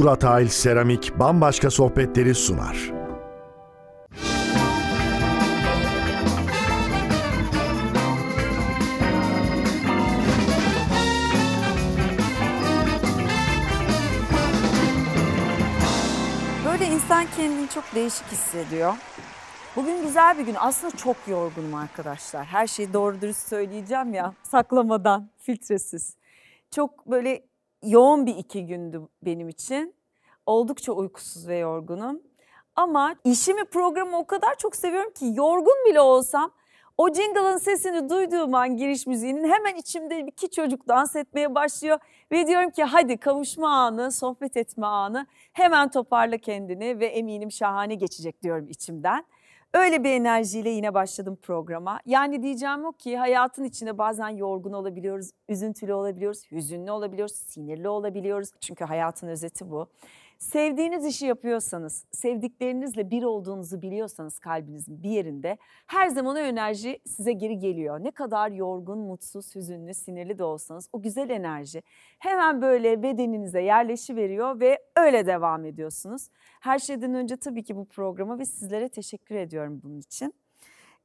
Turat Ail Seramik bambaşka sohbetleri sunar. Böyle insan kendini çok değişik hissediyor. Bugün güzel bir gün. Aslında çok yorgunum arkadaşlar. Her şeyi doğru dürüst söyleyeceğim ya saklamadan, filtresiz. Çok böyle yoğun bir iki gündü benim için. Oldukça uykusuz ve yorgunum. Ama işimi programı o kadar çok seviyorum ki yorgun bile olsam o jingle'ın sesini duyduğum an giriş müziğinin hemen içimde iki çocuk dans etmeye başlıyor. Ve diyorum ki hadi kavuşma anı, sohbet etme anı hemen toparla kendini ve eminim şahane geçecek diyorum içimden. Öyle bir enerjiyle yine başladım programa. Yani diyeceğim o ki hayatın içinde bazen yorgun olabiliyoruz, üzüntülü olabiliyoruz, hüzünlü olabiliyoruz, sinirli olabiliyoruz. Çünkü hayatın özeti bu. Sevdiğiniz işi yapıyorsanız, sevdiklerinizle bir olduğunuzu biliyorsanız kalbinizin bir yerinde her zaman o enerji size geri geliyor. Ne kadar yorgun, mutsuz, hüzünlü, sinirli de olsanız o güzel enerji hemen böyle bedeninize yerleşi veriyor ve öyle devam ediyorsunuz. Her şeyden önce tabii ki bu programa ve sizlere teşekkür ediyorum bunun için.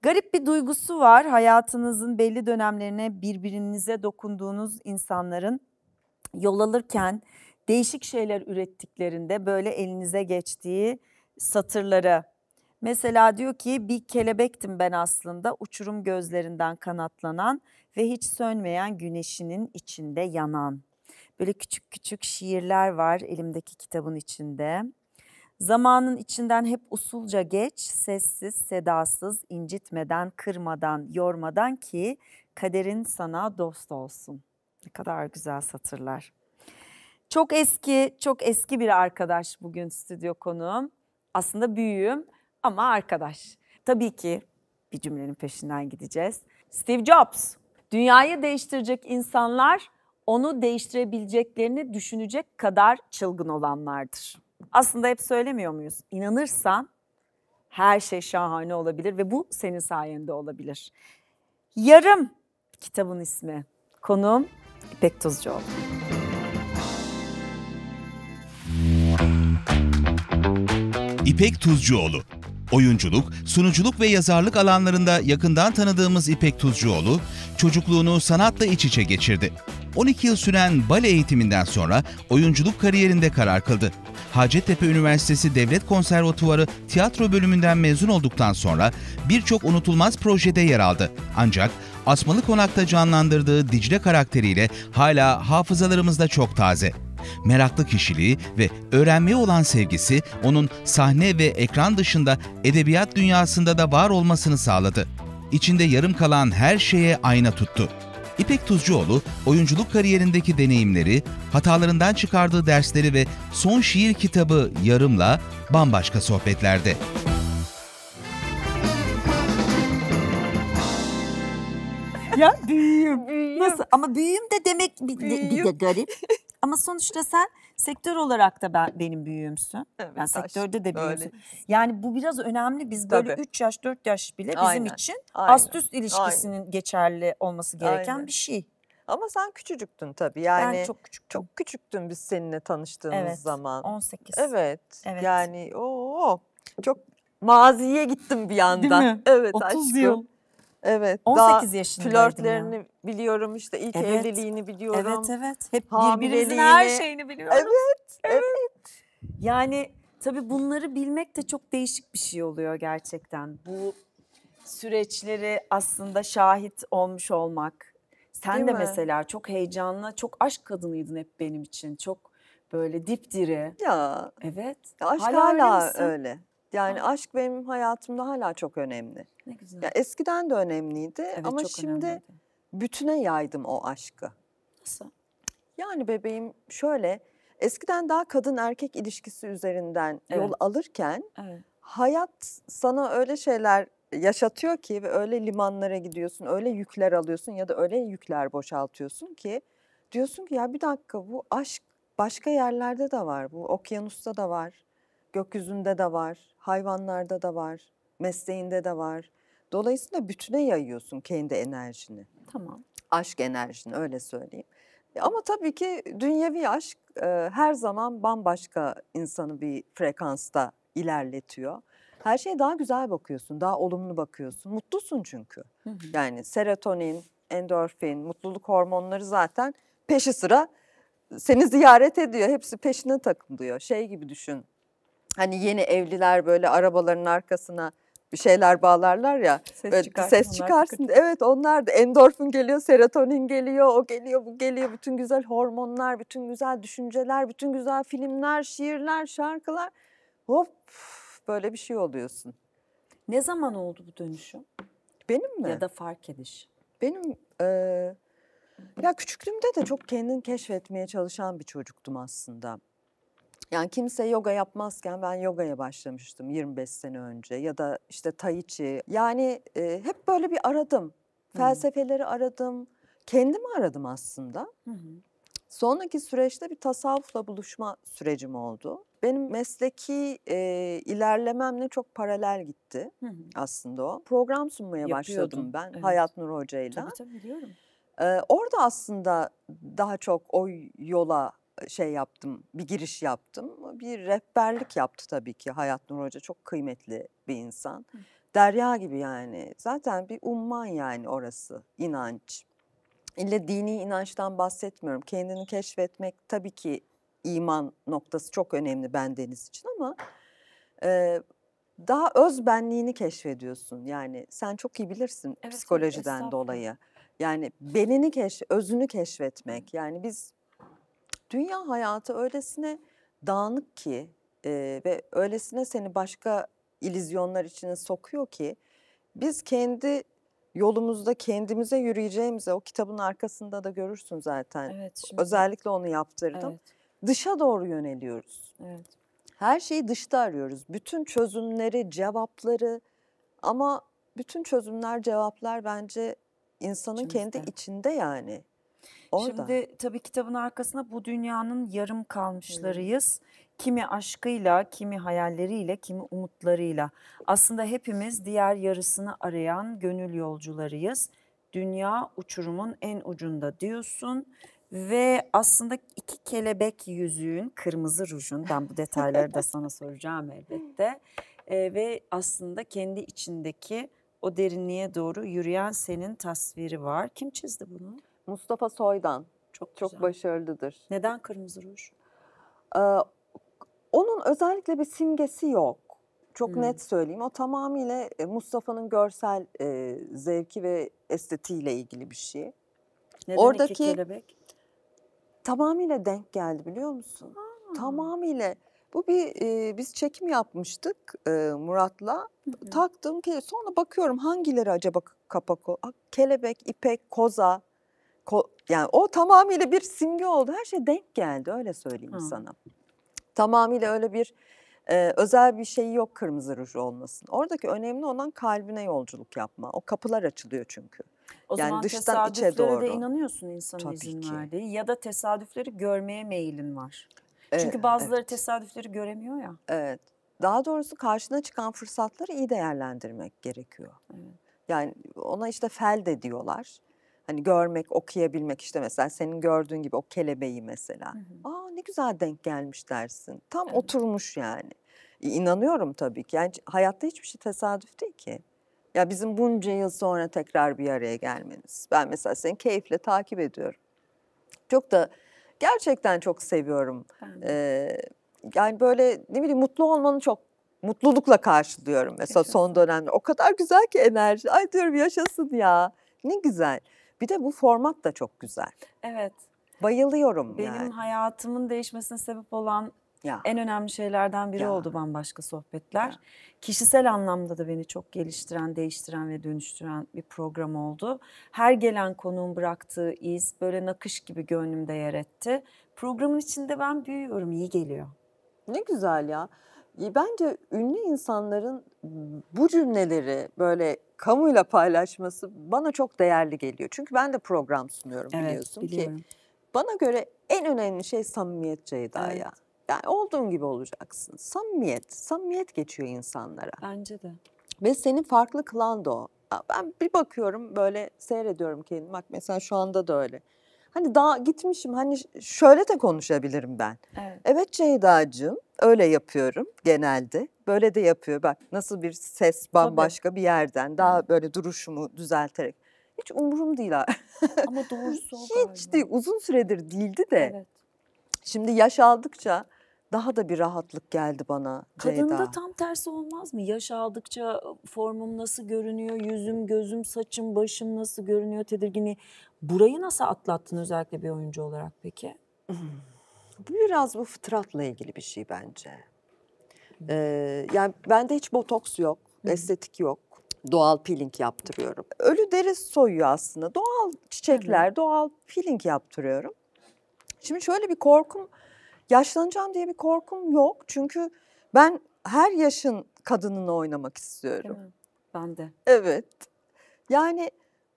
Garip bir duygusu var. Hayatınızın belli dönemlerine birbirinize dokunduğunuz insanların yol alırken değişik şeyler ürettiklerinde böyle elinize geçtiği satırları, Mesela diyor ki bir kelebektim ben aslında uçurum gözlerinden kanatlanan ve hiç sönmeyen güneşinin içinde yanan. Böyle küçük küçük şiirler var elimdeki kitabın içinde. Zamanın içinden hep usulca geç, sessiz, sedasız, incitmeden, kırmadan, yormadan ki kaderin sana dost olsun. Ne kadar güzel satırlar. Çok eski, çok eski bir arkadaş bugün stüdyo konuğum. Aslında büyüğüm ama arkadaş. Tabii ki bir cümlenin peşinden gideceğiz. Steve Jobs. Dünyayı değiştirecek insanlar onu değiştirebileceklerini düşünecek kadar çılgın olanlardır. Aslında hep söylemiyor muyuz? İnanırsan her şey şahane olabilir ve bu senin sayende olabilir. Yarım kitabın ismi. Konuğum İpek Tuzcuoğlu. İpek Tuzcuoğlu. Oyunculuk, sunuculuk ve yazarlık alanlarında yakından tanıdığımız İpek Tuzcuoğlu, çocukluğunu sanatla iç içe geçirdi. 12 yıl süren bale eğitiminden sonra oyunculuk kariyerinde karar kıldı. Hacettepe Üniversitesi Devlet Konservatuvarı tiyatro bölümünden mezun olduktan sonra birçok unutulmaz projede yer aldı. Ancak Asmalı Konak'ta canlandırdığı Dicle karakteriyle hala hafızalarımızda çok taze. Meraklı kişiliği ve öğrenmeye olan sevgisi onun sahne ve ekran dışında edebiyat dünyasında da var olmasını sağladı. İçinde yarım kalan her şeye ayna tuttu. İpek Tuzcuoğlu, oyunculuk kariyerindeki deneyimleri, hatalarından çıkardığı dersleri ve son şiir kitabı Yarım'la bambaşka sohbetlerde. Ya büyüğüm. büyüğüm. Nasıl? Ama büyüğüm de demek bir, bir de garip. Ama sonuçta sen sektör olarak da ben, benim büyüğümsün. Evet, yani sektörde de büyüğümsün. Şey. Yani bu biraz önemli. Biz böyle Tabii. 3 yaş 4 yaş bile bizim Aynen. için Aynen. ast üst ilişkisinin geçerli olması gereken Aynen. bir şey. Ama sen küçücüktün tabii. Yani Ben çok küçüktüm. çok küçüktün biz seninle tanıştığımız Evet. zaman. 18. Evet. Evet. Yani o çok maziye gittim bir anda. mi? Evet 30 aşkım. yıl. Evet. 18 yaşında. Flörtlerini ya. biliyorum işte ilk evet. evliliğini biliyorum. Evet evet. Hep birbirimizin her şeyini biliyorum. Evet, evet. Yani tabii bunları bilmek de çok değişik bir şey oluyor gerçekten. Bu süreçleri aslında şahit olmuş olmak. Sen Değil de mi? mesela çok heyecanlı, çok aşk kadınıydın hep benim için. Çok böyle dipdiri. Ya. Evet. Ya aşk hala, hala öyle. Yani ha. aşk benim hayatımda hala çok önemli. Ne güzel. Ya eskiden de önemliydi evet, ama şimdi önemliydi. bütüne yaydım o aşkı. Nasıl? Yani bebeğim şöyle eskiden daha kadın erkek ilişkisi üzerinden evet. yol alırken evet. hayat sana öyle şeyler yaşatıyor ki ve öyle limanlara gidiyorsun, öyle yükler alıyorsun ya da öyle yükler boşaltıyorsun ki diyorsun ki ya bir dakika bu aşk başka yerlerde de var, bu okyanusta da var gökyüzünde de var, hayvanlarda da var, mesleğinde de var. Dolayısıyla bütüne yayıyorsun kendi enerjini. Tamam. Aşk enerjini öyle söyleyeyim. E, ama tabii ki dünyevi aşk e, her zaman bambaşka insanı bir frekansta ilerletiyor. Her şeye daha güzel bakıyorsun, daha olumlu bakıyorsun. Mutlusun çünkü. Hı hı. Yani serotonin, endorfin, mutluluk hormonları zaten peşi sıra seni ziyaret ediyor. Hepsi peşine takılıyor. Şey gibi düşün hani yeni evliler böyle arabaların arkasına bir şeyler bağlarlar ya. Ses böyle çıkarsın. Ses çıkarsın. Evet onlar da endorfin geliyor, serotonin geliyor, o geliyor, bu geliyor. Bütün güzel hormonlar, bütün güzel düşünceler, bütün güzel filmler, şiirler, şarkılar. Hop böyle bir şey oluyorsun. Ne zaman oldu bu dönüşüm? Benim mi? Ya da fark ediş. Benim e, ya küçüklüğümde de çok kendini keşfetmeye çalışan bir çocuktum aslında. Yani kimse yoga yapmazken ben yogaya başlamıştım 25 sene önce ya da işte tai chi. Yani e, hep böyle bir aradım. Felsefeleri aradım. Kendimi aradım aslında. Hı Sonraki süreçte bir tasavvufla buluşma sürecim oldu. Benim mesleki e, ilerlememle çok paralel gitti hı hı. aslında o. Program sunmaya başladım ben evet. Hayat Nur Hoca'yla. Tabii tabii biliyorum. Ee, orada aslında daha çok o yola e, şey yaptım, bir giriş yaptım. Bir rehberlik yaptı tabii ki Hayat Nur Hoca. Çok kıymetli bir insan. Hı. Derya gibi yani. Zaten bir umman yani orası, inanç. İlle dini inançtan bahsetmiyorum. Kendini keşfetmek tabii ki iman noktası çok önemli bendeniz için ama e, daha öz benliğini keşfediyorsun. Yani sen çok iyi bilirsin evet, psikolojiden dolayı. Yani benini keş, özünü keşfetmek. Yani biz dünya hayatı öylesine dağınık ki e, ve öylesine seni başka ilizyonlar içine sokuyor ki biz kendi yolumuzda kendimize yürüyeceğimize o kitabın arkasında da görürsün zaten. Evet, şimdi... Özellikle onu yaptırdım. Evet. Dışa doğru yöneliyoruz. Evet. Her şeyi dışta arıyoruz. Bütün çözümleri, cevapları ama bütün çözümler, cevaplar bence insanın İçimizde. kendi içinde yani. Orada. Şimdi tabii kitabın arkasında bu dünyanın yarım kalmışlarıyız. Kimi aşkıyla, kimi hayalleriyle, kimi umutlarıyla. Aslında hepimiz diğer yarısını arayan gönül yolcularıyız. Dünya uçurumun en ucunda diyorsun ve aslında iki kelebek yüzüğün kırmızı rujun ben bu detayları da sana soracağım elbette e, ve aslında kendi içindeki o derinliğe doğru yürüyen senin tasviri var. Kim çizdi bunu? Mustafa Soydan çok çok başarılıdır. Neden kırmızı ruj? Ee, onun özellikle bir simgesi yok. Çok hmm. net söyleyeyim. O tamamıyla e, Mustafa'nın görsel e, zevki ve estetiğiyle ilgili bir şey. Neden Oradaki iki kelebek? Tamamıyla denk geldi biliyor musun? Hmm. Tamamıyla. Bu bir e, biz çekim yapmıştık e, Murat'la. Taktığım kelebek. Sonra bakıyorum hangileri acaba kapak o? Ah, kelebek, ipek, koza yani o tamamıyla bir simge oldu. Her şey denk geldi öyle söyleyeyim Hı. sana. Tamamıyla öyle bir e, özel bir şey yok kırmızı ruj olmasın. Oradaki önemli olan kalbine yolculuk yapma. O kapılar açılıyor çünkü. O yani zaman dıştan içe doğru. de inanıyorsun insanın Tabii izin ki. verdiği ya da tesadüfleri görmeye meylin var. E, çünkü evet, bazıları evet. tesadüfleri göremiyor ya. Evet. Daha doğrusu karşına çıkan fırsatları iyi değerlendirmek gerekiyor. Evet. Yani ona işte fel de diyorlar. Hani görmek, okuyabilmek işte mesela senin gördüğün gibi o kelebeği mesela. Hı hı. Aa ne güzel denk gelmiş dersin. Tam evet. oturmuş yani. İnanıyorum tabii ki. Yani hayatta hiçbir şey tesadüf değil ki. Ya bizim bunca yıl sonra tekrar bir araya gelmeniz. Ben mesela seni keyifle takip ediyorum. Çok da gerçekten çok seviyorum. Ee, yani böyle ne bileyim mutlu olmanı çok mutlulukla karşılıyorum. Mesela son dönemde o kadar güzel ki enerji. Ay diyorum yaşasın ya. Ne güzel. Bir de bu format da çok güzel. Evet. Bayılıyorum Benim yani. Benim hayatımın değişmesine sebep olan ya. En önemli şeylerden biri ya. oldu bambaşka sohbetler. Ya. Kişisel anlamda da beni çok geliştiren, değiştiren ve dönüştüren bir program oldu. Her gelen konuğun bıraktığı iz böyle nakış gibi gönlümde yer etti. Programın içinde ben büyüyorum, iyi geliyor. Ne güzel ya. Bence ünlü insanların bu cümleleri böyle kamuyla paylaşması bana çok değerli geliyor. Çünkü ben de program sunuyorum evet, biliyorsun biliyorum. ki. Bana göre en önemli şey samimiyet Ceyda evet. ya. Yani olduğun gibi olacaksın. Samimiyet, samimiyet geçiyor insanlara. Bence de. Ve senin farklı kılan da o. Ben bir bakıyorum böyle seyrediyorum kendimi. Bak mesela şu anda da öyle. Hani daha gitmişim hani şöyle de konuşabilirim ben. Evet, evet Ceyda'cığım öyle yapıyorum genelde. Böyle de yapıyor bak nasıl bir ses bambaşka Tabii. bir yerden daha böyle duruşumu düzelterek. Hiç umurum değil ha. Ama doğrusu Hiç galiba. değil uzun süredir değildi de. Evet. Şimdi yaş aldıkça daha da bir rahatlık geldi bana Ceyda. Kadında tam tersi olmaz mı? Yaş aldıkça formum nasıl görünüyor, yüzüm, gözüm, saçım, başım nasıl görünüyor tedirgini. Burayı nasıl atlattın özellikle bir oyuncu olarak peki? Bu biraz bu fıtratla ilgili bir şey bence. Ee, yani bende hiç botoks yok, estetik yok. Doğal peeling yaptırıyorum. Ölü deri soyuyor aslında. Doğal çiçekler, doğal peeling yaptırıyorum. Şimdi şöyle bir korkum Yaşlanacağım diye bir korkum yok. Çünkü ben her yaşın kadınını oynamak istiyorum. Ben de. Evet. Yani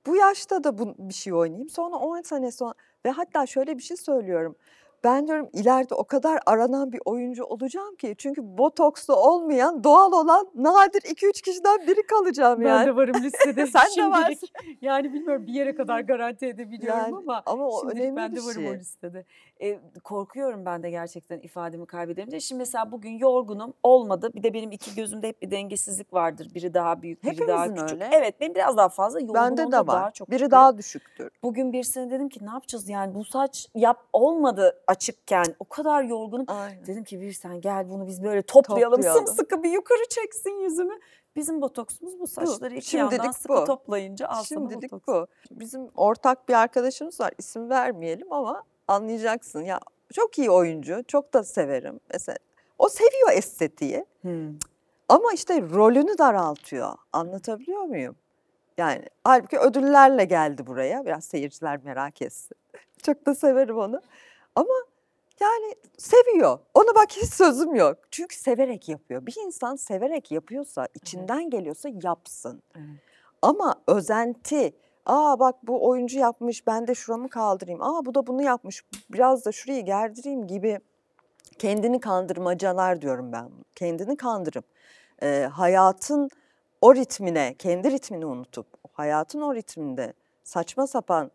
bu yaşta da bu, bir şey oynayayım. Sonra 10 sene sonra ve hatta şöyle bir şey söylüyorum. Ben diyorum ileride o kadar aranan bir oyuncu olacağım ki. Çünkü botokslu olmayan, doğal olan nadir 2-3 kişiden biri kalacağım ben yani. Ben de varım listede. Sen de varsın. Yani bilmiyorum bir yere kadar garanti edebiliyorum yani, ama, ama o şimdilik önemli ben de varım şey. o listede e, korkuyorum ben de gerçekten ifademi kaybederim diye. Şimdi mesela bugün yorgunum olmadı. Bir de benim iki gözümde hep bir dengesizlik vardır. Biri daha büyük, biri Hepimizin daha küçük. Öyle. Evet benim biraz daha fazla yorgunum Bende de var. daha çok. Biri daha düşüktür. Bugün birisine dedim ki ne yapacağız yani bu saç yap olmadı açıkken. O kadar yorgunum. Aynen. Dedim ki bir sen gel bunu biz böyle toplayalım. toplayalım. Sımsıkı bir yukarı çeksin yüzümü. Bizim botoksumuz bu saçları bu, iki Şimdilik yandan sıkı bu. toplayınca al Şimdilik bu. Bizim ortak bir arkadaşımız var isim vermeyelim ama anlayacaksın. Ya çok iyi oyuncu, çok da severim. Mesela o seviyor estetiği. Hmm. Ama işte rolünü daraltıyor. Anlatabiliyor muyum? Yani halbuki ödüllerle geldi buraya. Biraz seyirciler merak etsin. çok da severim onu. Ama yani seviyor. Ona bak hiç sözüm yok. Çünkü severek yapıyor. Bir insan severek yapıyorsa, içinden geliyorsa yapsın. Evet. Ama özenti, Aa bak bu oyuncu yapmış ben de şuramı kaldırayım. Aa bu da bunu yapmış biraz da şurayı gerdireyim gibi kendini kandırmacalar diyorum ben. Kendini kandırıp e, hayatın o ritmine, kendi ritmini unutup hayatın o ritminde saçma sapan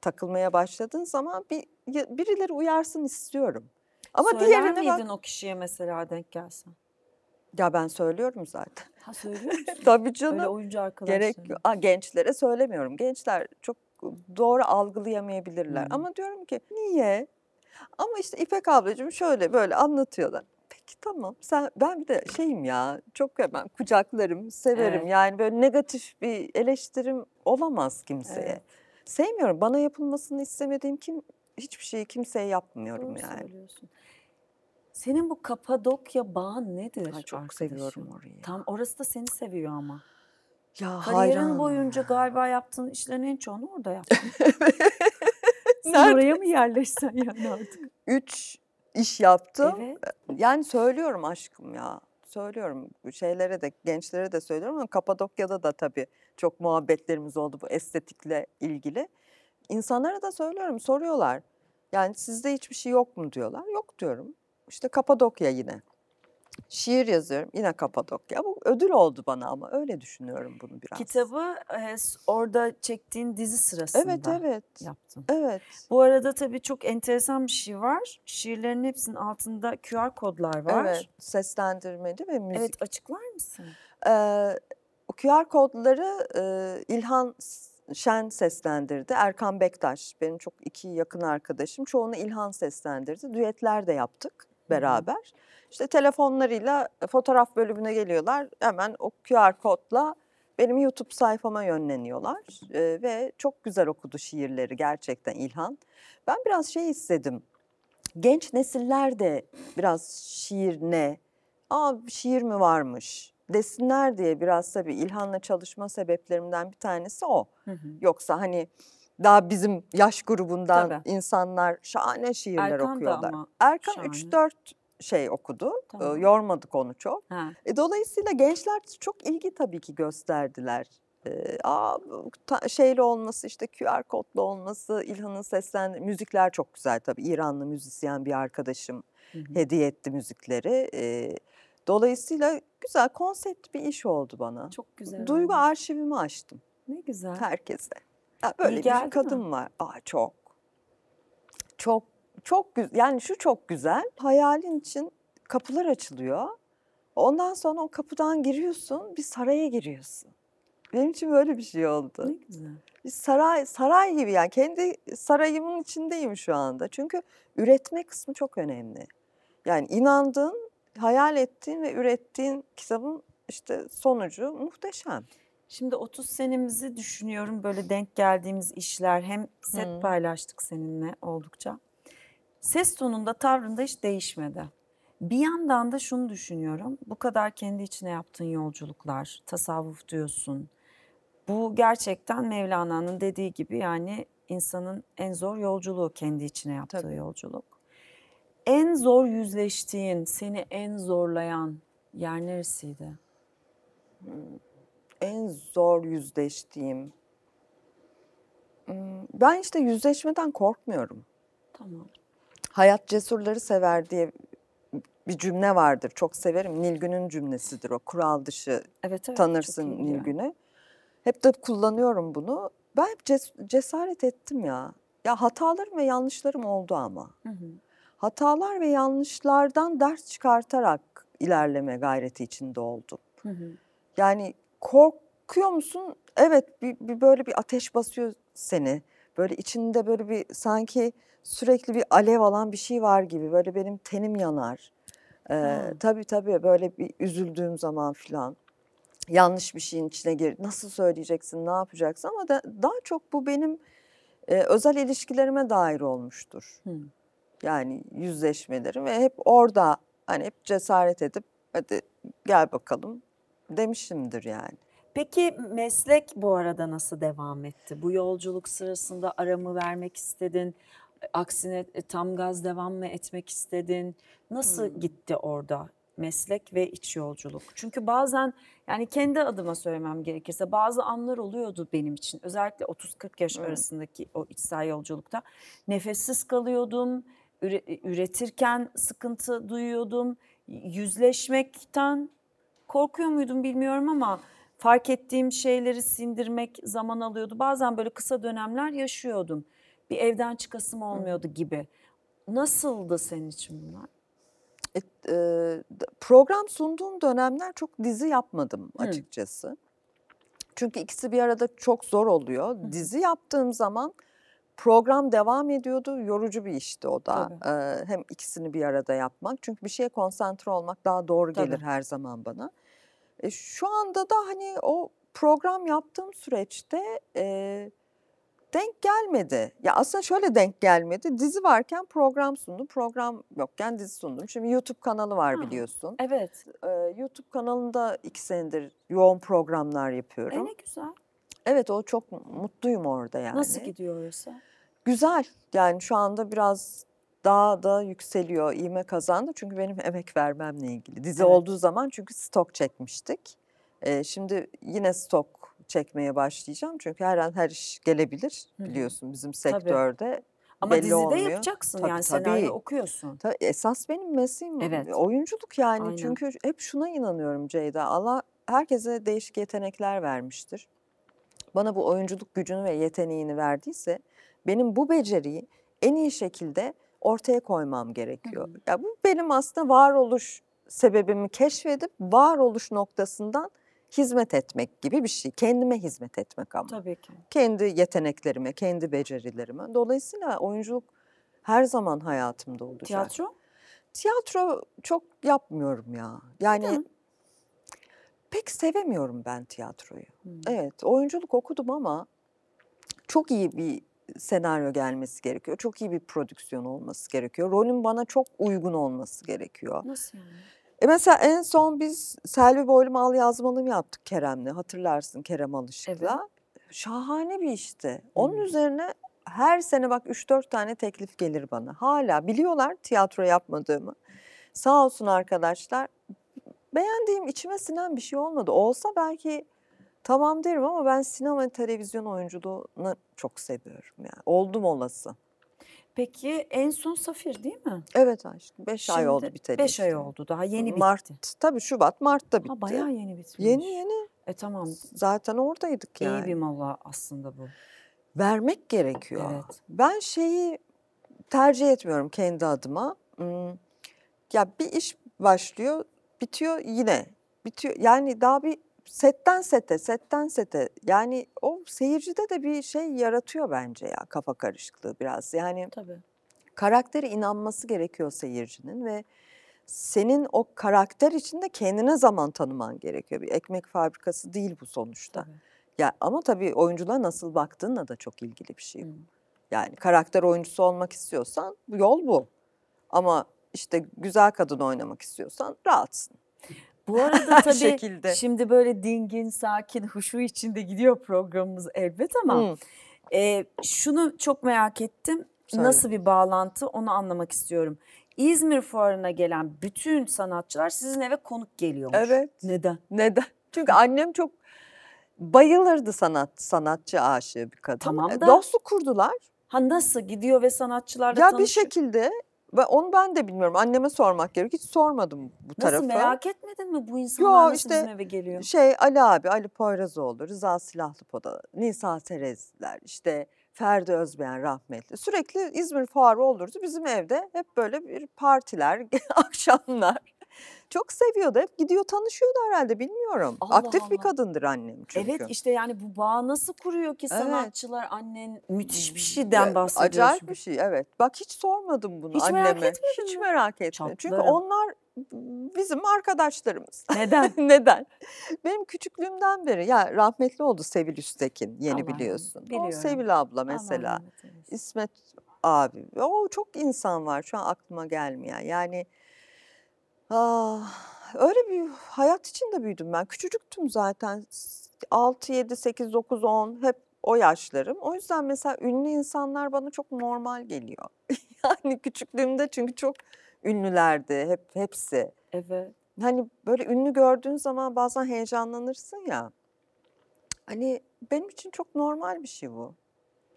takılmaya başladığın zaman bir birileri uyarsın istiyorum. Ama Söyler diğerinde miydin bak, o kişiye mesela denk gelsen? Ya ben söylüyorum zaten. Ha söylüyor musun? Tabii canım. Öyle oyuncu arkadaşlarım. Gerek, a, gençlere söylemiyorum. Gençler çok doğru algılayamayabilirler. Hmm. Ama diyorum ki niye? Ama işte İpek ablacığım şöyle böyle anlatıyorlar. Peki tamam sen ben bir de şeyim ya çok hemen kucaklarım severim evet. yani böyle negatif bir eleştirim olamaz kimseye. Evet. Sevmiyorum bana yapılmasını istemediğim kim hiçbir şeyi kimseye yapmıyorum Doğru yani. Söylüyorsun. Senin bu Kapadokya bağın nedir? Ay, çok arkadaşım. seviyorum orayı. Tam orası da seni seviyor ama. Ya Kariyerin hayran. boyunca galiba yaptığın işlerin en çoğunu orada yaptın. Sen oraya mı yerleşsen yani artık? Üç iş yaptım. Evet. Yani söylüyorum aşkım ya. Söylüyorum şeylere de gençlere de söylüyorum ama Kapadokya'da da tabii çok muhabbetlerimiz oldu bu estetikle ilgili. İnsanlara da söylüyorum soruyorlar. Yani sizde hiçbir şey yok mu diyorlar. Yok diyorum. İşte Kapadokya yine. Şiir yazıyorum yine Kapadokya. Bu ödül oldu bana ama öyle düşünüyorum bunu biraz. Kitabı e, orada çektiğin dizi sırasında evet, evet. yaptın. Evet. Bu arada tabii çok enteresan bir şey var. Şiirlerin hepsinin altında QR kodlar var. Evet seslendirmeli ve müzik. Evet açıklar mısın? Ee, o QR kodları e, İlhan Şen seslendirdi. Erkan Bektaş benim çok iki yakın arkadaşım. Çoğunu İlhan seslendirdi. Düetler de yaptık beraber. İşte telefonlarıyla e, fotoğraf bölümüne geliyorlar. Hemen o QR kodla benim YouTube sayfama yönleniyorlar e, ve çok güzel okudu şiirleri gerçekten İlhan. Ben biraz şey istedim Genç nesiller de biraz şiir ne? Aa şiir mi varmış? desinler diye biraz tabii İlhan'la çalışma sebeplerimden bir tanesi o. Hı hı. Yoksa hani daha bizim yaş grubundan Tabii. insanlar şahane şiirler Erkan okuyorlar. Erkan 3-4 şey okudu. Tamam. yormadık onu çok. E, dolayısıyla gençler çok ilgi tabii ki gösterdiler. E, aa, ta, şeyle olması işte QR kodlu olması İlhan'ın seslendi müzikler çok güzel tabii. İranlı müzisyen bir arkadaşım hı hı. hediye etti müzikleri. E, dolayısıyla güzel konsept bir iş oldu bana. Çok güzel. Duygu oldu. arşivimi açtım. Ne güzel. Herkese böyle İyi bir kadın mi? var. Aa çok. Çok çok güzel. Yani şu çok güzel. Hayalin için kapılar açılıyor. Ondan sonra o kapıdan giriyorsun, bir saraya giriyorsun. Benim için böyle bir şey oldu. Ne güzel. Bir saray, saray gibi yani kendi sarayımın içindeyim şu anda. Çünkü üretme kısmı çok önemli. Yani inandığın, hayal ettiğin ve ürettiğin kitabın işte sonucu muhteşem. Şimdi 30 senemizi düşünüyorum böyle denk geldiğimiz işler. Hem set hmm. paylaştık seninle oldukça. Ses tonunda tavrında hiç değişmedi. Bir yandan da şunu düşünüyorum. Bu kadar kendi içine yaptığın yolculuklar, tasavvuf diyorsun. Bu gerçekten Mevlana'nın dediği gibi yani insanın en zor yolculuğu kendi içine yaptığı Tabii. yolculuk. En zor yüzleştiğin, seni en zorlayan yer neresiydi? Hmm en zor yüzleştiğim. Hmm, ben işte yüzleşmeden korkmuyorum. Tamam. Hayat cesurları sever diye bir cümle vardır. Çok severim. Nilgün'ün cümlesidir o. Kural dışı evet, evet, tanırsın Nilgün'ü. Hep de kullanıyorum bunu. Ben hep cesaret ettim ya. Ya hatalarım ve yanlışlarım oldu ama. Hı hı. Hatalar ve yanlışlardan ders çıkartarak ilerleme gayreti içinde oldum. Hı hı. Yani korkuyor musun? Evet bir, bir böyle bir ateş basıyor seni. Böyle içinde böyle bir sanki sürekli bir alev alan bir şey var gibi. Böyle benim tenim yanar. Ee, hmm. Tabii tabii böyle bir üzüldüğüm zaman filan. Yanlış bir şeyin içine gir. Nasıl söyleyeceksin, ne yapacaksın? Ama da, daha çok bu benim e, özel ilişkilerime dair olmuştur. Hmm. Yani yüzleşmelerim ve hep orada hani hep cesaret edip hadi gel bakalım demişimdir yani. Peki meslek bu arada nasıl devam etti? Bu yolculuk sırasında aramı vermek istedin, aksine e, tam gaz devam mı etmek istedin? Nasıl hmm. gitti orada meslek ve iç yolculuk? Çünkü bazen yani kendi adıma söylemem gerekirse bazı anlar oluyordu benim için. Özellikle 30-40 yaş hmm. arasındaki o içsel yolculukta nefessiz kalıyordum, e, üretirken sıkıntı duyuyordum. Yüzleşmekten korkuyor muydum bilmiyorum ama fark ettiğim şeyleri sindirmek zaman alıyordu. Bazen böyle kısa dönemler yaşıyordum. Bir evden çıkasım olmuyordu gibi. Nasıldı senin için bunlar? E, e, program sunduğum dönemler çok dizi yapmadım açıkçası. Çünkü ikisi bir arada çok zor oluyor. Dizi yaptığım zaman program devam ediyordu. Yorucu bir işti o da. Ee, hem ikisini bir arada yapmak. Çünkü bir şeye konsantre olmak daha doğru Tabii. gelir her zaman bana. E, şu anda da hani o program yaptığım süreçte e, denk gelmedi. Ya aslında şöyle denk gelmedi. Dizi varken program sundum. Program yokken dizi sundum. Şimdi YouTube kanalı var ha, biliyorsun. Evet. Ee, YouTube kanalında iki senedir yoğun programlar e, yapıyorum. E ne güzel. Evet o çok mutluyum orada yani. Nasıl gidiyor orası? Güzel. Yani şu anda biraz daha da yükseliyor, iğme kazandı. Çünkü benim emek vermemle ilgili. Dizi evet. olduğu zaman çünkü stok çekmiştik. Ee, şimdi yine stok çekmeye başlayacağım. Çünkü her an her iş gelebilir biliyorsun bizim sektörde. Tabii. Ama belli dizide olmuyor. yapacaksın tabii, yani tabii. senaryo okuyorsun. Tabii, esas benim mesleğim evet. oyunculuk yani. Aynen. Çünkü hep şuna inanıyorum Ceyda. Allah herkese değişik yetenekler vermiştir. Bana bu oyunculuk gücünü ve yeteneğini verdiyse benim bu beceriyi en iyi şekilde ortaya koymam gerekiyor. Hı hı. Ya bu benim aslında varoluş sebebimi keşfedip varoluş noktasından hizmet etmek gibi bir şey. Kendime hizmet etmek ama. Tabii ki. Kendi yeteneklerime, kendi becerilerime. Dolayısıyla oyunculuk her zaman hayatımda olacak. Tiyatro? Tiyatro çok yapmıyorum ya. Yani pek sevemiyorum ben tiyatroyu. Hı. Evet, oyunculuk okudum ama çok iyi bir senaryo gelmesi gerekiyor. Çok iyi bir prodüksiyon olması gerekiyor. Rolün bana çok uygun olması gerekiyor. Nasıl yani? E mesela en son biz Selvi Boylum Al Yazmalım yaptık Kerem'le. Hatırlarsın Kerem Alışık'la. Evet. Şahane bir işti. Onun hmm. üzerine her sene bak 3-4 tane teklif gelir bana. Hala biliyorlar tiyatro yapmadığımı. Sağ olsun arkadaşlar. Beğendiğim, içime sinen bir şey olmadı. Olsa belki Tamam derim ama ben sinema ve televizyon oyunculuğunu çok seviyorum. Yani oldum olası. Peki en son Safir değil mi? Evet Ayşe. Beş Şimdi, ay oldu biteli. Beş ay oldu daha yeni bitti. Mart, tabii Şubat, Mart'ta bitti. Ha, bayağı yeni bitmiş. Yeni yeni. E tamam. Zaten oradaydık İyi yani. İyi bir mala aslında bu. Vermek gerekiyor. Evet. Ben şeyi tercih etmiyorum kendi adıma. Hmm, ya bir iş başlıyor, bitiyor yine. Bitiyor. Yani daha bir setten sete, setten sete. Yani o seyircide de bir şey yaratıyor bence ya kafa karışıklığı biraz. Yani Tabii. karaktere inanması gerekiyor seyircinin ve senin o karakter içinde kendine zaman tanıman gerekiyor. Bir ekmek fabrikası değil bu sonuçta. Tabii. Ya ama tabii oyuncular nasıl baktığınla da çok ilgili bir şey. Hı. Yani karakter oyuncusu olmak istiyorsan yol bu. Ama işte güzel kadın oynamak istiyorsan rahatsın. Bu arada tabii şekilde. şimdi böyle dingin, sakin, huşu içinde gidiyor programımız elbet ama hmm. e, şunu çok merak ettim. Söyle. Nasıl bir bağlantı onu anlamak istiyorum. İzmir Fuarı'na gelen bütün sanatçılar sizin eve konuk geliyormuş. Evet. Neden? Neden? Çünkü annem çok bayılırdı sanat, sanatçı aşığı bir kadın. Tamam e, da. Dostluk kurdular. Ha nasıl gidiyor ve sanatçılarla Ya tanışıyor. bir şekilde ve onu ben de bilmiyorum. Anneme sormak gerek. Hiç sormadım bu tarafa. Nasıl merak etmedin mi bu insanlar Yo, nasıl bizim eve geliyor? Şey Ali abi, Ali Poyrazoğlu, Rıza Silahlıpoda, Nisa Serezler, işte Ferdi Özbeğen rahmetli. Sürekli İzmir fuarı olurdu. Bizim evde hep böyle bir partiler, akşamlar. Çok seviyordu. Hep gidiyor tanışıyordu herhalde bilmiyorum. Allah Aktif Allah. bir kadındır annem çünkü. Evet işte yani bu bağ nasıl kuruyor ki evet. sanatçılar annen müthiş bir hmm, şeyden evet, bahsediyorsun. Acayip bir şey evet. Bak hiç sormadım bunu hiç anneme. Merak etmedin hiç mi? merak etmedim. Çünkü onlar bizim arkadaşlarımız. Neden? Neden? Benim küçüklüğümden beri ya rahmetli oldu Sevil Üstekin yeni Aman, biliyorsun. Biliyorum. O Sevil abla mesela. İsmet abi. O çok insan var şu an aklıma gelmeyen. Yani Aa, ah, öyle bir hayat içinde büyüdüm ben. Küçücüktüm zaten. 6, 7, 8, 9, 10 hep o yaşlarım. O yüzden mesela ünlü insanlar bana çok normal geliyor. yani küçüklüğümde çünkü çok ünlülerdi hep hepsi. Evet. Hani böyle ünlü gördüğün zaman bazen heyecanlanırsın ya. Hani benim için çok normal bir şey bu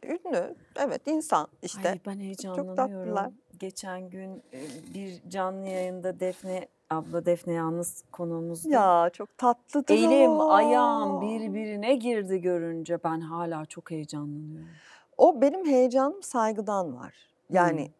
ünlü, evet insan işte. Ay ben heyecanlanıyorum. Çok tatlılar. Geçen gün e, bir canlı yayında Defne abla Defne yalnız konuğumuzdu. Ya çok tatlıdır Elim, o. ayağım birbirine girdi görünce ben hala çok heyecanlanıyorum. O benim heyecanım saygıdan var. Yani hmm.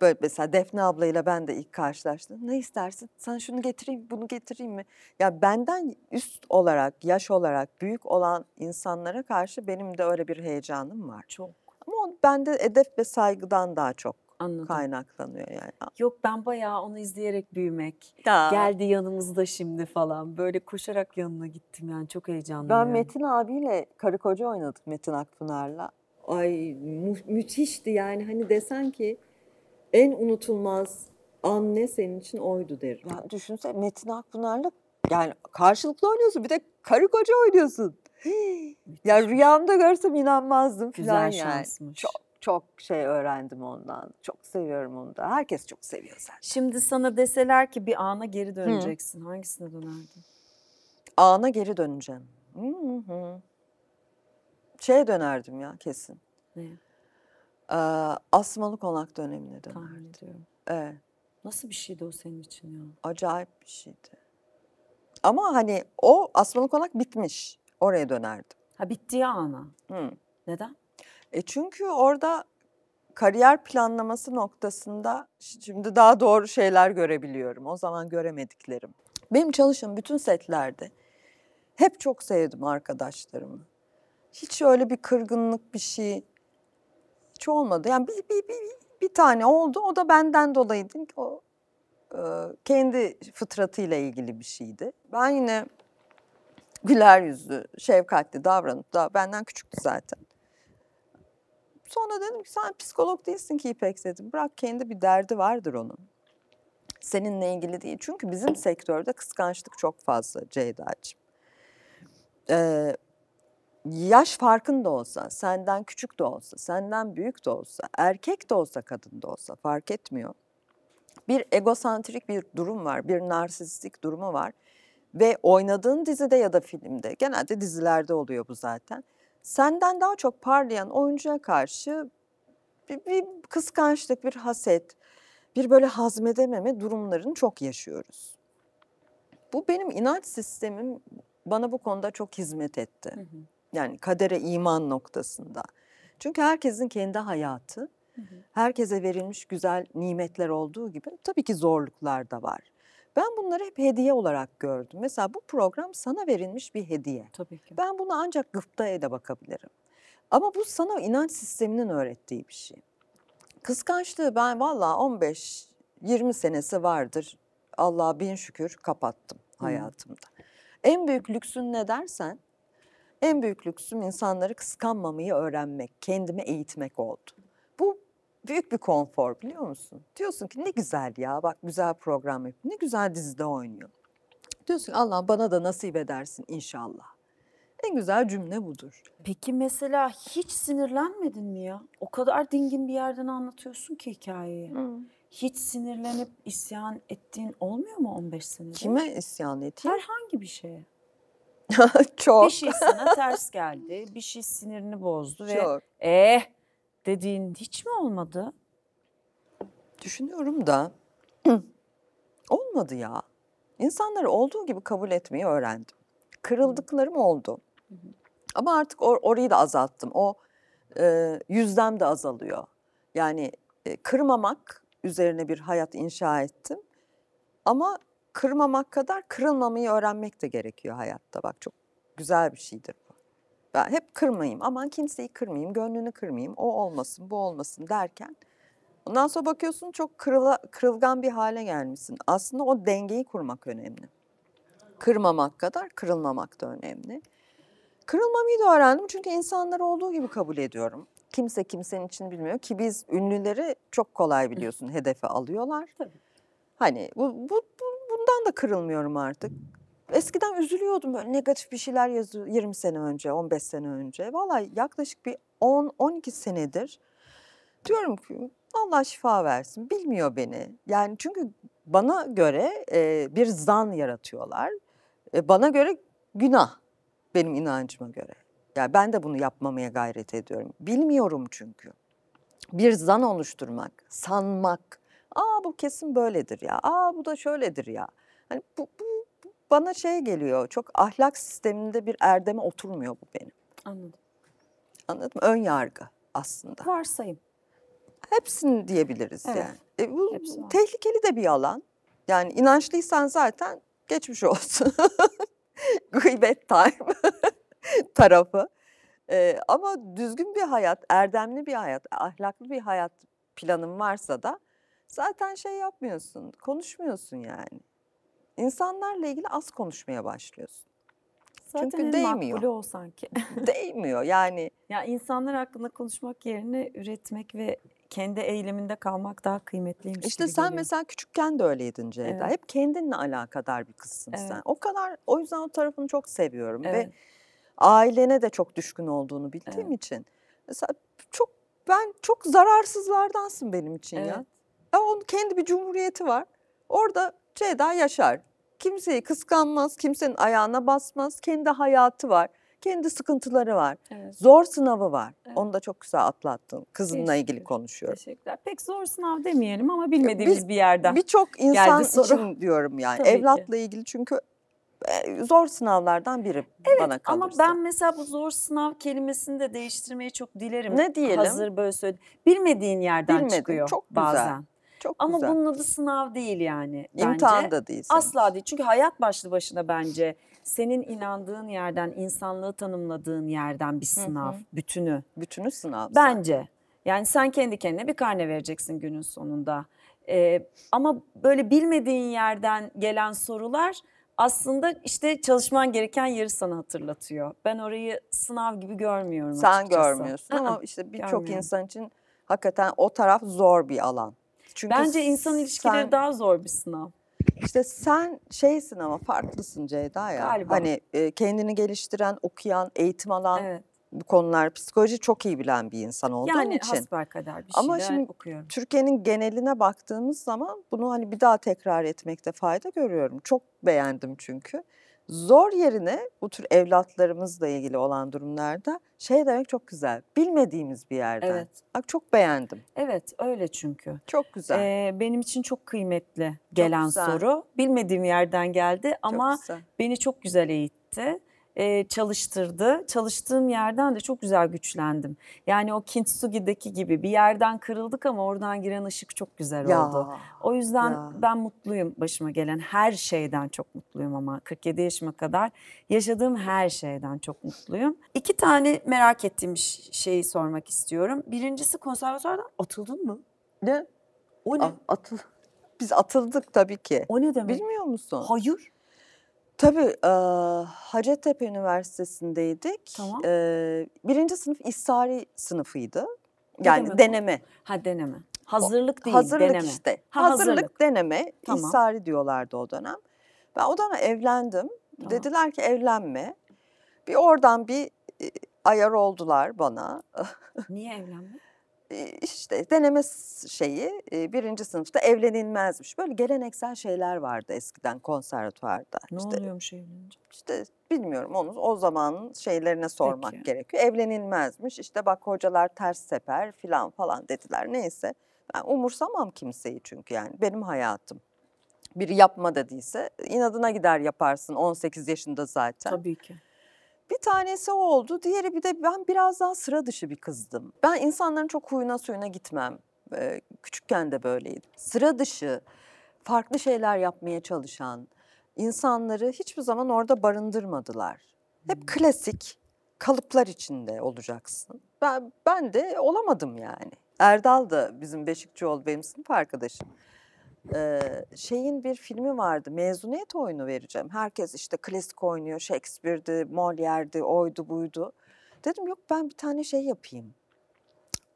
Böyle mesela Defne ablayla ben de ilk karşılaştım. Ne istersin? Sen şunu getireyim, bunu getireyim mi? Ya benden üst olarak, yaş olarak büyük olan insanlara karşı benim de öyle bir heyecanım var. Çok. Ama o bende edep ve saygıdan daha çok Anladım. kaynaklanıyor yani. Yok ben bayağı onu izleyerek büyümek. Ya. Geldi yanımızda şimdi falan. Böyle koşarak yanına gittim yani çok heyecanlıyım. Ben Metin abiyle karı koca oynadık Metin Akpınar'la. Ay mu- müthişti yani hani desen ki en unutulmaz an ne senin için oydu derim. Ya düşünse Metin Akpınar'la yani karşılıklı oynuyorsun bir de karı koca oynuyorsun. Ya rüyamda görsem inanmazdım falan Güzel yani. şansmış. Çok çok şey öğrendim ondan. Çok seviyorum onu da. Herkes çok seviyor zaten. Şimdi sana deseler ki bir ana geri döneceksin. Hangisine dönerdin? Ana geri döneceğim. Hı hı. Şeye dönerdim ya kesin. Ne? Asmalı Konak dönemine dönerdi. Tahmin ediyorum. Evet. Nasıl bir şeydi o senin için ya? Acayip bir şeydi. Ama hani o Asmalı Konak bitmiş. Oraya dönerdim. Ha bittiği ana. Hı. Neden? E çünkü orada kariyer planlaması noktasında şimdi daha doğru şeyler görebiliyorum. O zaman göremediklerim. Benim çalışım bütün setlerde hep çok sevdim arkadaşlarımı. Hiç öyle bir kırgınlık bir şey hiç olmadı. Yani bir, bir, bir, bir tane oldu. O da benden dolayı değil. O e, kendi fıtratıyla ilgili bir şeydi. Ben yine güler yüzlü, şefkatli davranıp da benden küçüktü zaten. Sonra dedim ki sen psikolog değilsin ki İpek dedim. Bırak kendi bir derdi vardır onun. Seninle ilgili değil. Çünkü bizim sektörde kıskançlık çok fazla Ceyda'cığım. Ee, yaş farkın da olsa, senden küçük de olsa, senden büyük de olsa, erkek de olsa, kadın da olsa fark etmiyor. Bir egosantrik bir durum var, bir narsistik durumu var. Ve oynadığın dizide ya da filmde, genelde dizilerde oluyor bu zaten. Senden daha çok parlayan oyuncuya karşı bir, bir kıskançlık, bir haset, bir böyle hazmedememe durumlarını çok yaşıyoruz. Bu benim inanç sistemim bana bu konuda çok hizmet etti. Hı hı. Yani kadere iman noktasında. Çünkü herkesin kendi hayatı, herkese verilmiş güzel nimetler olduğu gibi tabii ki zorluklar da var. Ben bunları hep hediye olarak gördüm. Mesela bu program sana verilmiş bir hediye. Tabii ki. Ben bunu ancak gıpta ede bakabilirim. Ama bu sana inanç sisteminin öğrettiği bir şey. Kıskançlığı ben valla 15-20 senesi vardır. Allah'a bin şükür kapattım hayatımda. Hı. En büyük lüksün ne dersen en büyük lüksüm insanları kıskanmamayı öğrenmek, kendimi eğitmek oldu. Bu büyük bir konfor biliyor musun? Diyorsun ki ne güzel ya bak güzel program yapıyor, ne güzel dizide oynuyor. Diyorsun Allah bana da nasip edersin inşallah. En güzel cümle budur. Peki mesela hiç sinirlenmedin mi ya? O kadar dingin bir yerden anlatıyorsun ki hikayeyi. Hı. Hiç sinirlenip isyan ettiğin olmuyor mu 15 senede? Kime isyan ettiğin? Herhangi bir şeye. Çok. Bir şey sana ters geldi, bir şey sinirini bozdu ve Çok. eh dediğin hiç mi olmadı? Düşünüyorum da olmadı ya. İnsanları olduğu gibi kabul etmeyi öğrendim. Kırıldıklarım oldu. Ama artık or orayı da azalttım. O e, yüzdem de azalıyor. Yani e, kırmamak üzerine bir hayat inşa ettim. Ama kırmamak kadar kırılmamayı öğrenmek de gerekiyor hayatta. Bak çok güzel bir şeydir bu. Ben hep kırmayayım, aman kimseyi kırmayayım, gönlünü kırmayayım, o olmasın, bu olmasın derken ondan sonra bakıyorsun çok kırıla, kırılgan bir hale gelmişsin. Aslında o dengeyi kurmak önemli. Kırmamak kadar kırılmamak da önemli. Kırılmamayı da öğrendim çünkü insanları olduğu gibi kabul ediyorum. Kimse kimsenin için bilmiyor ki biz ünlüleri çok kolay biliyorsun hedefe alıyorlar. Tabii. Hani bu, bu, bu bundan da kırılmıyorum artık. Eskiden üzülüyordum böyle negatif bir şeyler yazıyor 20 sene önce, 15 sene önce. Vallahi yaklaşık bir 10-12 senedir diyorum ki Allah şifa versin. Bilmiyor beni. Yani çünkü bana göre e, bir zan yaratıyorlar. E, bana göre günah benim inancıma göre. Yani ben de bunu yapmamaya gayret ediyorum. Bilmiyorum çünkü. Bir zan oluşturmak, sanmak, Aa bu kesin böyledir ya. Aa bu da şöyledir ya. Hani bu, bu bana şey geliyor. Çok ahlak sisteminde bir erdeme oturmuyor bu benim. Anladım. Anladım. Ön yargı aslında. Varsayım. Hepsini diyebiliriz evet. yani. E, bu tehlikeli de bir alan. Yani inançlıysan zaten geçmiş olsun. Gıybet time tarafı. E, ama düzgün bir hayat, erdemli bir hayat, ahlaklı bir hayat planın varsa da zaten şey yapmıyorsun, konuşmuyorsun yani. İnsanlarla ilgili az konuşmaya başlıyorsun. Zaten Çünkü değmiyor. Makbule o sanki. değmiyor yani. Ya insanlar hakkında konuşmak yerine üretmek ve kendi eyleminde kalmak daha kıymetliymiş İşte gibi sen geliyor. mesela küçükken de öyleydin Ceyda. Evet. Hep kendinle alakadar bir kızsın evet. sen. O kadar o yüzden o tarafını çok seviyorum evet. ve ailene de çok düşkün olduğunu bildiğim evet. için. Mesela çok ben çok zararsızlardansın benim için evet. ya. Ama e, onun kendi bir cumhuriyeti var. Orada Ceyda yaşar. Kimseyi kıskanmaz, kimsenin ayağına basmaz. Kendi hayatı var. Kendi sıkıntıları var. Evet. Zor sınavı var. Evet. Onu da çok güzel atlattın. Kızınla ilgili konuşuyorum. Teşekkürler. Pek zor sınav demeyelim ama bilmediğimiz Biz, bir yerden Birçok insan geldi soru. için diyorum yani. Tabii Evlatla ki. ilgili çünkü e, zor sınavlardan biri evet, bana kalırsa. ama ben mesela bu zor sınav kelimesini de değiştirmeyi çok dilerim. Ne diyelim? Hazır böyle söyle. Bilmediğin yerden Bilmedim, çıkıyor çok güzel. bazen. Çok Ama güzel. bunun adı sınav değil yani. İmtihan da değil. Asla değil. Çünkü hayat başlı başına bence senin inandığın yerden, insanlığı tanımladığın yerden bir sınav. Hı hı. Bütünü. Bütünü sınav. Bence. Yani sen kendi kendine bir karne vereceksin günün sonunda. Ee, ama böyle bilmediğin yerden gelen sorular aslında işte çalışman gereken yeri sana hatırlatıyor. Ben orayı sınav gibi görmüyorum Sen açıkçası. görmüyorsun ama işte birçok insan için hakikaten o taraf zor bir alan. Çünkü Bence insan ilişkileri sen, daha zor bir sınav. İşte sen şeysin ama farklısın Ceyda ya. Galiba. Hani e, kendini geliştiren, okuyan, eğitim alan evet. bu konular psikoloji çok iyi bilen bir insan olduğun yani, için. Yani kadar bir Ama şimdi okuyorum. Türkiye'nin geneline baktığımız zaman bunu hani bir daha tekrar etmekte fayda görüyorum. Çok beğendim çünkü. Zor yerine bu tür evlatlarımızla ilgili olan durumlarda şey demek çok güzel. Bilmediğimiz bir yerden. Evet. Bak çok beğendim. Evet öyle çünkü. Çok güzel. Ee, benim için çok kıymetli gelen çok soru. Bilmediğim yerden geldi ama çok beni çok güzel eğitti e, çalıştırdı. Çalıştığım yerden de çok güzel güçlendim. Yani o Kintsugi'deki gibi bir yerden kırıldık ama oradan giren ışık çok güzel ya, oldu. O yüzden ya. ben mutluyum başıma gelen her şeyden çok mutluyum ama 47 yaşıma kadar yaşadığım her şeyden çok mutluyum. İki tane merak ettiğim şeyi sormak istiyorum. Birincisi konservatuvardan atıldın mı? Ne? O ne? A, ah, atıl. Biz atıldık tabii ki. O ne demek? Bilmiyor musun? Hayır. Tabii e, Hacettepe Üniversitesi'ndeydik. Tamam. E, birinci sınıf İstari sınıfıydı. Yani deneme. deneme. Ha deneme. Hazırlık değil hazırlık deneme. işte. Ha, hazırlık, hazırlık deneme. Tamam. İstari diyorlardı o dönem. Ben o dönem evlendim. Tamam. Dediler ki evlenme. Bir oradan bir ayar oldular bana. Niye evlenme? işte deneme şeyi birinci sınıfta evlenilmezmiş. Böyle geleneksel şeyler vardı eskiden konservatuvarda. Ne işte, oluyormuş evlenince? İşte bilmiyorum onu o zamanın şeylerine sormak Peki. gerekiyor. Evlenilmezmiş işte bak hocalar ters seper filan falan dediler neyse. Ben umursamam kimseyi çünkü yani benim hayatım. Biri yapma dediyse inadına gider yaparsın 18 yaşında zaten. Tabii ki. Bir tanesi o oldu. Diğeri bir de ben biraz daha sıra dışı bir kızdım. Ben insanların çok huyuna suyuna gitmem. Ee, küçükken de böyleydim. Sıra dışı, farklı şeyler yapmaya çalışan insanları hiçbir zaman orada barındırmadılar. Hep hmm. klasik kalıplar içinde olacaksın. Ben, ben de olamadım yani. Erdal da bizim Beşikçioğlu benim sınıf arkadaşım e, şeyin bir filmi vardı. Mezuniyet oyunu vereceğim. Herkes işte klasik oynuyor. Shakespeare'di, Molière'di, oydu buydu. Dedim yok ben bir tane şey yapayım.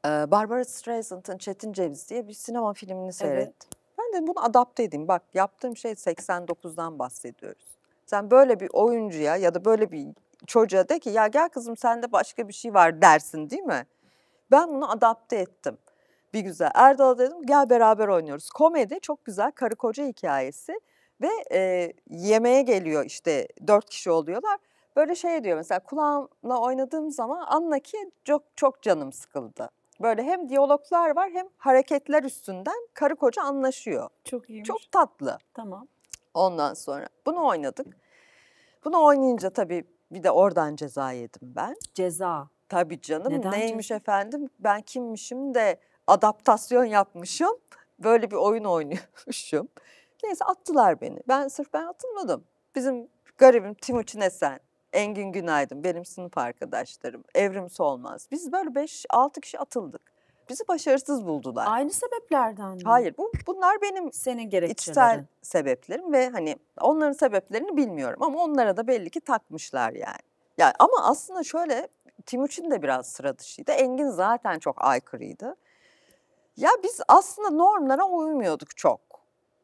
E, Barbara Streisand'ın Çetin Ceviz diye bir sinema filmini seyrettim. Evet. Ben dedim bunu adapte edeyim. Bak yaptığım şey 89'dan bahsediyoruz. Sen böyle bir oyuncuya ya da böyle bir çocuğa de ki ya gel kızım sende başka bir şey var dersin değil mi? Ben bunu adapte ettim bir güzel. Erdal dedim gel beraber oynuyoruz. Komedi çok güzel karı koca hikayesi ve e, yemeğe geliyor işte dört kişi oluyorlar. Böyle şey diyor mesela kulağımla oynadığım zaman anla ki çok çok canım sıkıldı. Böyle hem diyaloglar var hem hareketler üstünden karı koca anlaşıyor. Çok iyiymiş. Çok tatlı. Tamam. Ondan sonra bunu oynadık. Bunu oynayınca tabii bir de oradan ceza yedim ben. Ceza. Tabii canım. Neden Neymiş ceza? efendim? Ben kimmişim de adaptasyon yapmışım. Böyle bir oyun oynuyormuşum. Neyse attılar beni. Ben sırf ben atılmadım. Bizim garibim Timuçin Esen, Engin Günaydın, benim sınıf arkadaşlarım, Evrim Solmaz. Biz böyle 5-6 kişi atıldık. Bizi başarısız buldular. Aynı sebeplerden mi? Hayır, bu, bunlar benim senin içsel sebeplerim ve hani onların sebeplerini bilmiyorum ama onlara da belli ki takmışlar yani. Yani ama aslında şöyle Timuçin de biraz sıra dışıydı. Engin zaten çok aykırıydı. Ya biz aslında normlara uymuyorduk çok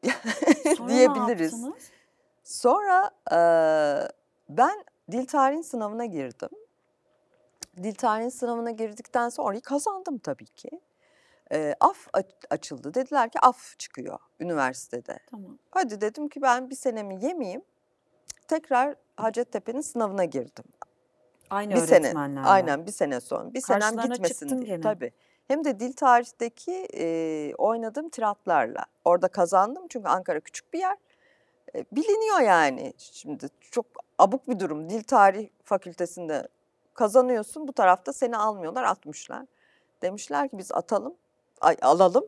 diyebiliriz. Sonra e, ben dil tarihin sınavına girdim. Dil tarihin sınavına girdikten sonra orayı kazandım tabii ki. E, af açıldı. Dediler ki af çıkıyor üniversitede. Tamam. Hadi dedim ki ben bir senemi yemeyeyim. Tekrar Hacettepe'nin sınavına girdim. Aynı bir öğretmenlerle. Sene, aynen bir sene sonra. Bir senem gitmesin diye. Gene. Tabii hem de dil tarihteki e, oynadığım tiratlarla. Orada kazandım çünkü Ankara küçük bir yer. E, biliniyor yani şimdi çok abuk bir durum. Dil tarih fakültesinde kazanıyorsun bu tarafta seni almıyorlar atmışlar. Demişler ki biz atalım, ay, alalım.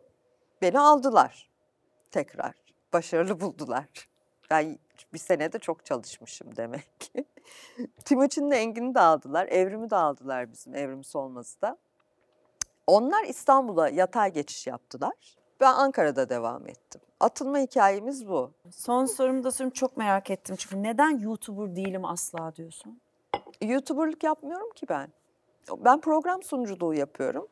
Beni aldılar tekrar. Başarılı buldular. Ben bir senede çok çalışmışım demek ki. Timuçin'le Engin'i de aldılar, Evrim'i de aldılar bizim Evrim Solmaz'ı da. Onlar İstanbul'a yatay geçiş yaptılar. Ben Ankara'da devam ettim. Atılma hikayemiz bu. Son sorumu da sorum çok merak ettim. Çünkü neden YouTuber değilim asla diyorsun? YouTuber'lık yapmıyorum ki ben. Ben program sunuculuğu yapıyorum.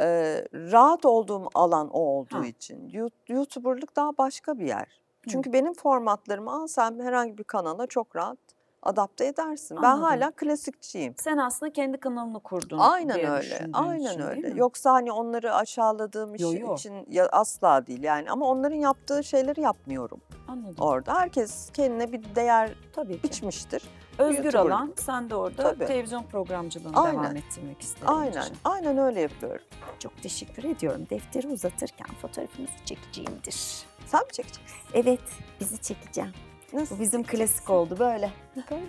Ee, rahat olduğum alan o olduğu ha. için. YouTuber'lık daha başka bir yer. Çünkü Hı. benim formatlarımı al sen herhangi bir kanala çok rahat adapte edersin. Anladım. Ben hala klasikçiyim. Sen aslında kendi kanalını kurdun. Aynen diye öyle. Aynen için, öyle. Yoksa hani onları aşağıladığım yo, yo. için ya, asla değil yani ama onların yaptığı şeyleri yapmıyorum. Anladım. Orada herkes kendine bir değer Tabii ki. biçmiştir. Özgür YouTuber. alan sen de orada Tabii. televizyon programcılığını Aynen. devam ettirmek istedim. Aynen. Için. Aynen öyle yapıyorum. Çok teşekkür ediyorum. Defteri uzatırken fotoğrafınızı çekeceğimdir. Sen mi çekeceksin? Evet, bizi çekeceğim. Nasıl? Bu bizim klasik oldu böyle. Böyle.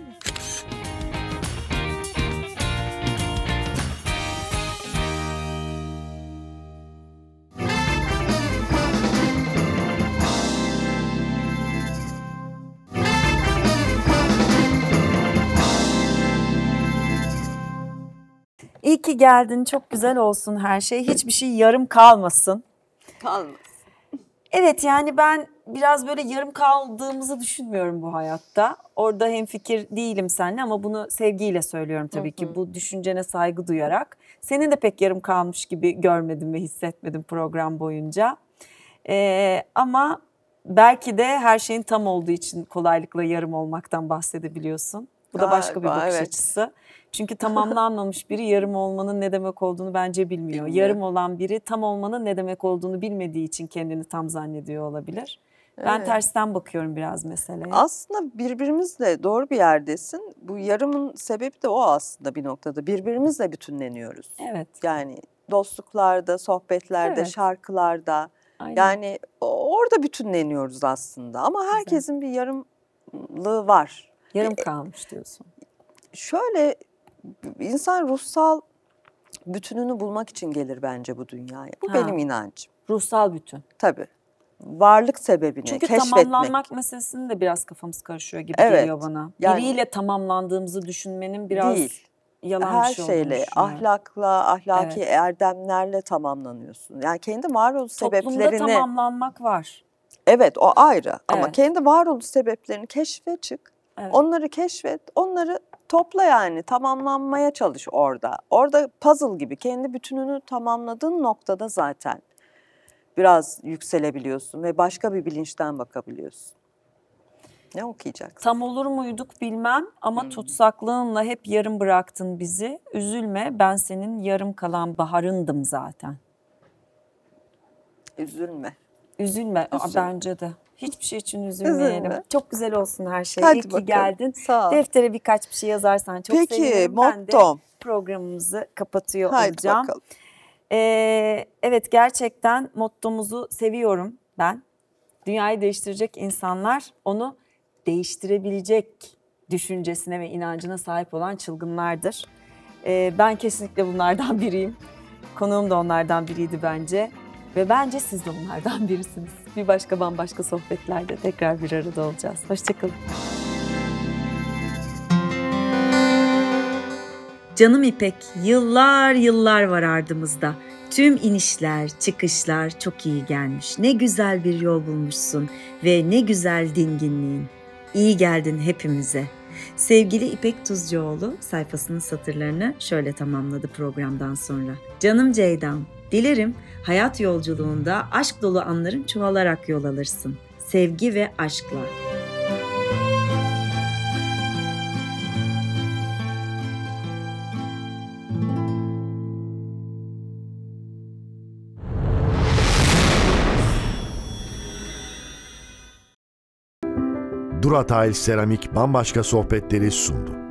İyi ki geldin. Çok güzel olsun her şey. Hiçbir şey yarım kalmasın. Kalmasın. Evet yani ben biraz böyle yarım kaldığımızı düşünmüyorum bu hayatta. Orada hem fikir değilim seninle ama bunu sevgiyle söylüyorum tabii hı hı. ki bu düşüncene saygı duyarak. Senin de pek yarım kalmış gibi görmedim ve hissetmedim program boyunca. Ee, ama belki de her şeyin tam olduğu için kolaylıkla yarım olmaktan bahsedebiliyorsun. Bu da başka Galiba, bir bakış evet. açısı. Çünkü tamamlanmamış biri yarım olmanın ne demek olduğunu bence bilmiyor. Bilmiyorum. Yarım olan biri tam olmanın ne demek olduğunu bilmediği için kendini tam zannediyor olabilir. Ben evet. tersten bakıyorum biraz meseleye. Aslında birbirimizle doğru bir yerdesin. Bu yarımın sebebi de o aslında bir noktada. Birbirimizle bütünleniyoruz. Evet. Yani dostluklarda, sohbetlerde, evet. şarkılarda. Aynen. Yani orada bütünleniyoruz aslında. Ama herkesin Güzel. bir yarımlığı var. Yarım e, kalmış diyorsun. Şöyle insan ruhsal bütününü bulmak için gelir bence bu dünyaya. Bu ha. benim inancım. Ruhsal bütün. Tabii varlık sebebini Çünkü keşfetmek. Çünkü tamamlanmak meselesini de biraz kafamız karışıyor gibi evet, geliyor bana. Yani, Biriyle tamamlandığımızı düşünmenin biraz değil. yalan Her bir şey şeyle, ahlakla, ahlaki evet. erdemlerle tamamlanıyorsun. Yani kendi varoluş sebeplerini... Toplumda tamamlanmak var. Evet o ayrı evet. ama kendi varoluş sebeplerini keşfe çık. Evet. Onları keşfet, onları topla yani tamamlanmaya çalış orada. Orada puzzle gibi kendi bütününü tamamladığın noktada zaten biraz yükselebiliyorsun ve başka bir bilinçten bakabiliyorsun. Ne okuyacaksın? Tam olur muyduk bilmem ama hmm. tutsaklığınla hep yarım bıraktın bizi. Üzülme ben senin yarım kalan baharındım zaten. Üzülme. Üzülme Üzül. bence de. Hiçbir şey için üzülmeyelim. Üzülme. Çok güzel olsun her şey. Hadi İyi bakalım. ki geldin. Sağ ol. Deftere birkaç bir şey yazarsan çok Peki, sevinirim. Peki mottom. Ben de programımızı kapatıyor Haydi olacağım. Bakalım. Ee, evet gerçekten mottomuzu seviyorum ben. Dünyayı değiştirecek insanlar onu değiştirebilecek düşüncesine ve inancına sahip olan çılgınlardır. Ee, ben kesinlikle bunlardan biriyim. Konuğum da onlardan biriydi bence. Ve bence siz de onlardan birisiniz. Bir başka bambaşka sohbetlerde tekrar bir arada olacağız. Hoşçakalın. Canım İpek yıllar yıllar var ardımızda. Tüm inişler, çıkışlar çok iyi gelmiş. Ne güzel bir yol bulmuşsun ve ne güzel dinginliğin. İyi geldin hepimize. Sevgili İpek Tuzcuoğlu sayfasının satırlarını şöyle tamamladı programdan sonra. Canım Ceydan, dilerim hayat yolculuğunda aşk dolu anların çoğalarak yol alırsın. Sevgi ve aşkla. Turatail Seramik bambaşka sohbetleri sundu.